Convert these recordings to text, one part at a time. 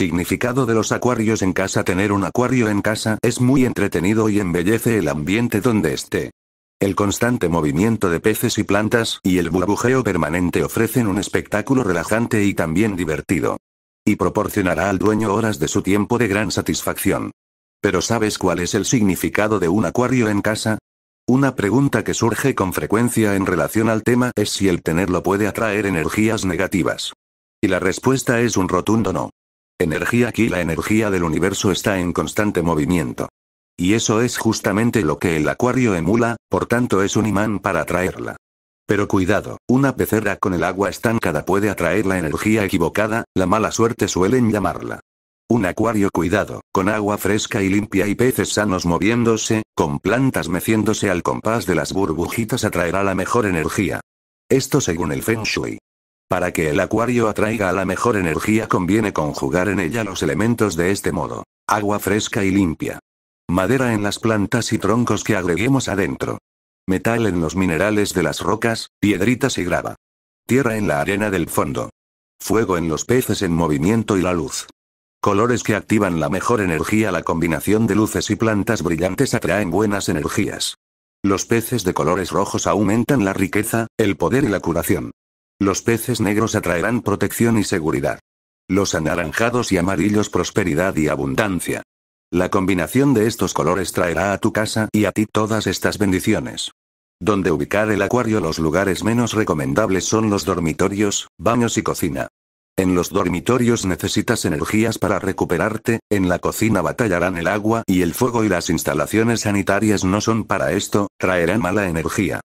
Significado de los acuarios en casa Tener un acuario en casa es muy entretenido y embellece el ambiente donde esté. El constante movimiento de peces y plantas y el burbujeo permanente ofrecen un espectáculo relajante y también divertido. Y proporcionará al dueño horas de su tiempo de gran satisfacción. Pero ¿sabes cuál es el significado de un acuario en casa? Una pregunta que surge con frecuencia en relación al tema es si el tenerlo puede atraer energías negativas. Y la respuesta es un rotundo no. Energía aquí la energía del universo está en constante movimiento. Y eso es justamente lo que el acuario emula, por tanto es un imán para atraerla. Pero cuidado, una pecera con el agua estancada puede atraer la energía equivocada, la mala suerte suelen llamarla. Un acuario cuidado, con agua fresca y limpia y peces sanos moviéndose, con plantas meciéndose al compás de las burbujitas atraerá la mejor energía. Esto según el Feng Shui. Para que el acuario atraiga a la mejor energía conviene conjugar en ella los elementos de este modo. Agua fresca y limpia. Madera en las plantas y troncos que agreguemos adentro. Metal en los minerales de las rocas, piedritas y grava. Tierra en la arena del fondo. Fuego en los peces en movimiento y la luz. Colores que activan la mejor energía. La combinación de luces y plantas brillantes atraen buenas energías. Los peces de colores rojos aumentan la riqueza, el poder y la curación. Los peces negros atraerán protección y seguridad. Los anaranjados y amarillos prosperidad y abundancia. La combinación de estos colores traerá a tu casa y a ti todas estas bendiciones. Donde ubicar el acuario los lugares menos recomendables son los dormitorios, baños y cocina. En los dormitorios necesitas energías para recuperarte, en la cocina batallarán el agua y el fuego y las instalaciones sanitarias no son para esto, traerán mala energía.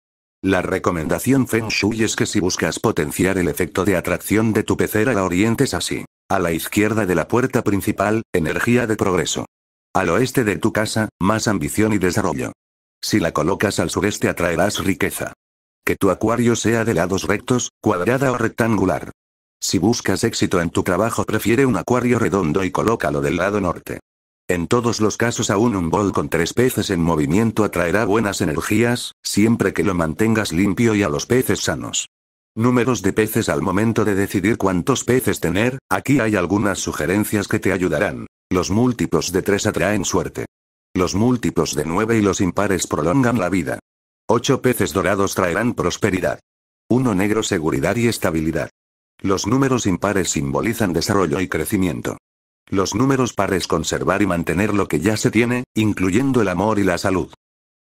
La recomendación Feng Shui es que si buscas potenciar el efecto de atracción de tu pecera la orientes así. A la izquierda de la puerta principal, energía de progreso. Al oeste de tu casa, más ambición y desarrollo. Si la colocas al sureste atraerás riqueza. Que tu acuario sea de lados rectos, cuadrada o rectangular. Si buscas éxito en tu trabajo prefiere un acuario redondo y colócalo del lado norte. En todos los casos aún un bol con tres peces en movimiento atraerá buenas energías, siempre que lo mantengas limpio y a los peces sanos. Números de peces al momento de decidir cuántos peces tener, aquí hay algunas sugerencias que te ayudarán. Los múltiplos de tres atraen suerte. Los múltiplos de nueve y los impares prolongan la vida. 8 peces dorados traerán prosperidad. Uno negro seguridad y estabilidad. Los números impares simbolizan desarrollo y crecimiento. Los números para conservar y mantener lo que ya se tiene, incluyendo el amor y la salud.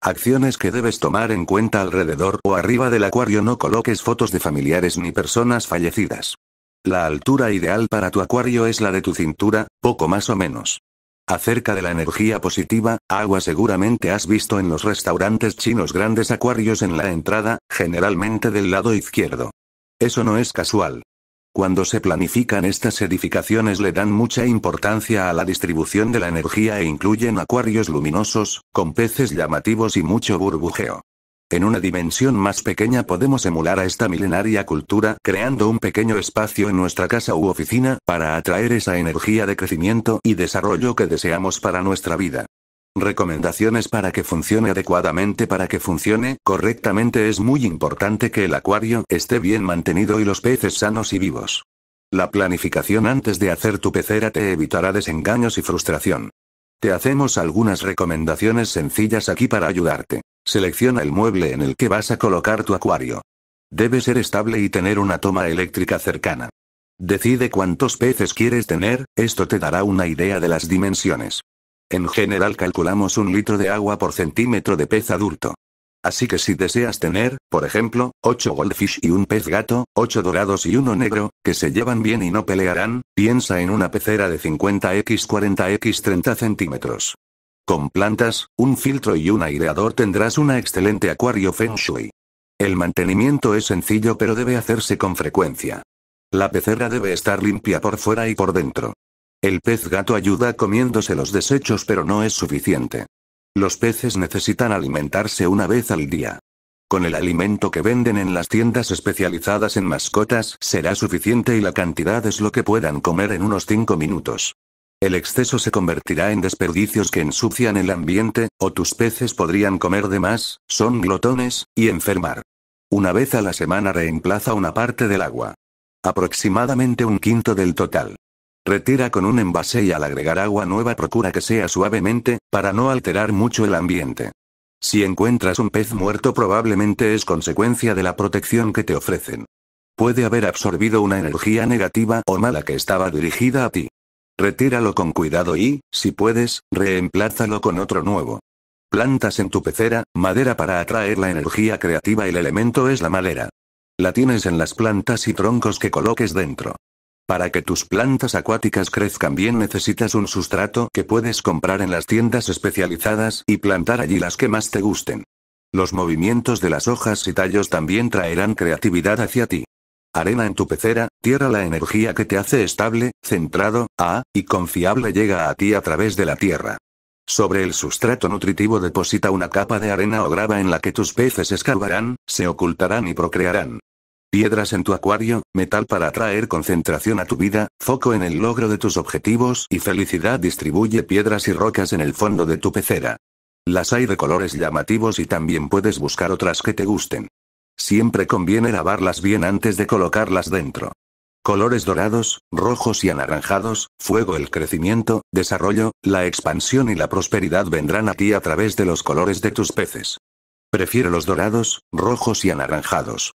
Acciones que debes tomar en cuenta alrededor o arriba del acuario no coloques fotos de familiares ni personas fallecidas. La altura ideal para tu acuario es la de tu cintura, poco más o menos. Acerca de la energía positiva, agua seguramente has visto en los restaurantes chinos grandes acuarios en la entrada, generalmente del lado izquierdo. Eso no es casual. Cuando se planifican estas edificaciones le dan mucha importancia a la distribución de la energía e incluyen acuarios luminosos, con peces llamativos y mucho burbujeo. En una dimensión más pequeña podemos emular a esta milenaria cultura creando un pequeño espacio en nuestra casa u oficina para atraer esa energía de crecimiento y desarrollo que deseamos para nuestra vida. Recomendaciones para que funcione adecuadamente Para que funcione correctamente es muy importante que el acuario esté bien mantenido y los peces sanos y vivos. La planificación antes de hacer tu pecera te evitará desengaños y frustración. Te hacemos algunas recomendaciones sencillas aquí para ayudarte. Selecciona el mueble en el que vas a colocar tu acuario. Debe ser estable y tener una toma eléctrica cercana. Decide cuántos peces quieres tener, esto te dará una idea de las dimensiones. En general calculamos un litro de agua por centímetro de pez adulto. Así que si deseas tener, por ejemplo, 8 goldfish y un pez gato, 8 dorados y uno negro, que se llevan bien y no pelearán, piensa en una pecera de 50x 40x 30 centímetros. Con plantas, un filtro y un aireador tendrás una excelente acuario feng shui. El mantenimiento es sencillo pero debe hacerse con frecuencia. La pecera debe estar limpia por fuera y por dentro. El pez gato ayuda comiéndose los desechos pero no es suficiente. Los peces necesitan alimentarse una vez al día. Con el alimento que venden en las tiendas especializadas en mascotas será suficiente y la cantidad es lo que puedan comer en unos 5 minutos. El exceso se convertirá en desperdicios que ensucian el ambiente, o tus peces podrían comer de más, son glotones, y enfermar. Una vez a la semana reemplaza una parte del agua. Aproximadamente un quinto del total. Retira con un envase y al agregar agua nueva procura que sea suavemente, para no alterar mucho el ambiente. Si encuentras un pez muerto probablemente es consecuencia de la protección que te ofrecen. Puede haber absorbido una energía negativa o mala que estaba dirigida a ti. Retíralo con cuidado y, si puedes, reemplázalo con otro nuevo. Plantas en tu pecera, madera para atraer la energía creativa el elemento es la madera. La tienes en las plantas y troncos que coloques dentro. Para que tus plantas acuáticas crezcan bien necesitas un sustrato que puedes comprar en las tiendas especializadas y plantar allí las que más te gusten. Los movimientos de las hojas y tallos también traerán creatividad hacia ti. Arena en tu pecera, tierra la energía que te hace estable, centrado, a, y confiable llega a ti a través de la tierra. Sobre el sustrato nutritivo deposita una capa de arena o grava en la que tus peces escarbarán, se ocultarán y procrearán. Piedras en tu acuario, metal para atraer concentración a tu vida, foco en el logro de tus objetivos y felicidad distribuye piedras y rocas en el fondo de tu pecera. Las hay de colores llamativos y también puedes buscar otras que te gusten. Siempre conviene lavarlas bien antes de colocarlas dentro. Colores dorados, rojos y anaranjados, fuego el crecimiento, desarrollo, la expansión y la prosperidad vendrán a ti a través de los colores de tus peces. Prefiero los dorados, rojos y anaranjados.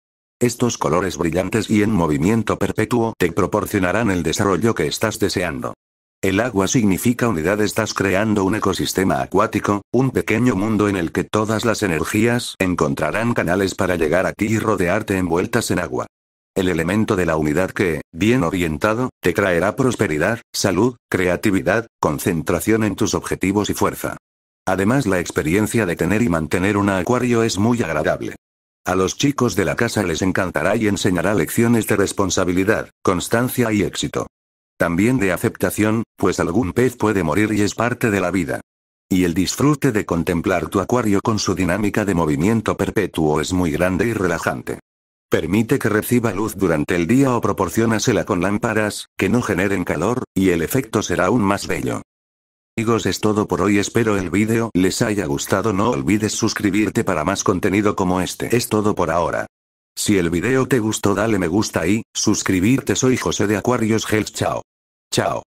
Estos colores brillantes y en movimiento perpetuo te proporcionarán el desarrollo que estás deseando. El agua significa unidad, estás creando un ecosistema acuático, un pequeño mundo en el que todas las energías encontrarán canales para llegar a ti y rodearte envueltas en agua. El elemento de la unidad que, bien orientado, te traerá prosperidad, salud, creatividad, concentración en tus objetivos y fuerza. Además la experiencia de tener y mantener un acuario es muy agradable. A los chicos de la casa les encantará y enseñará lecciones de responsabilidad, constancia y éxito. También de aceptación, pues algún pez puede morir y es parte de la vida. Y el disfrute de contemplar tu acuario con su dinámica de movimiento perpetuo es muy grande y relajante. Permite que reciba luz durante el día o proporcionasela con lámparas, que no generen calor, y el efecto será aún más bello. Amigos es todo por hoy espero el vídeo les haya gustado no olvides suscribirte para más contenido como este es todo por ahora. Si el vídeo te gustó dale me gusta y, suscribirte soy José de Acuarios Health chao. Chao.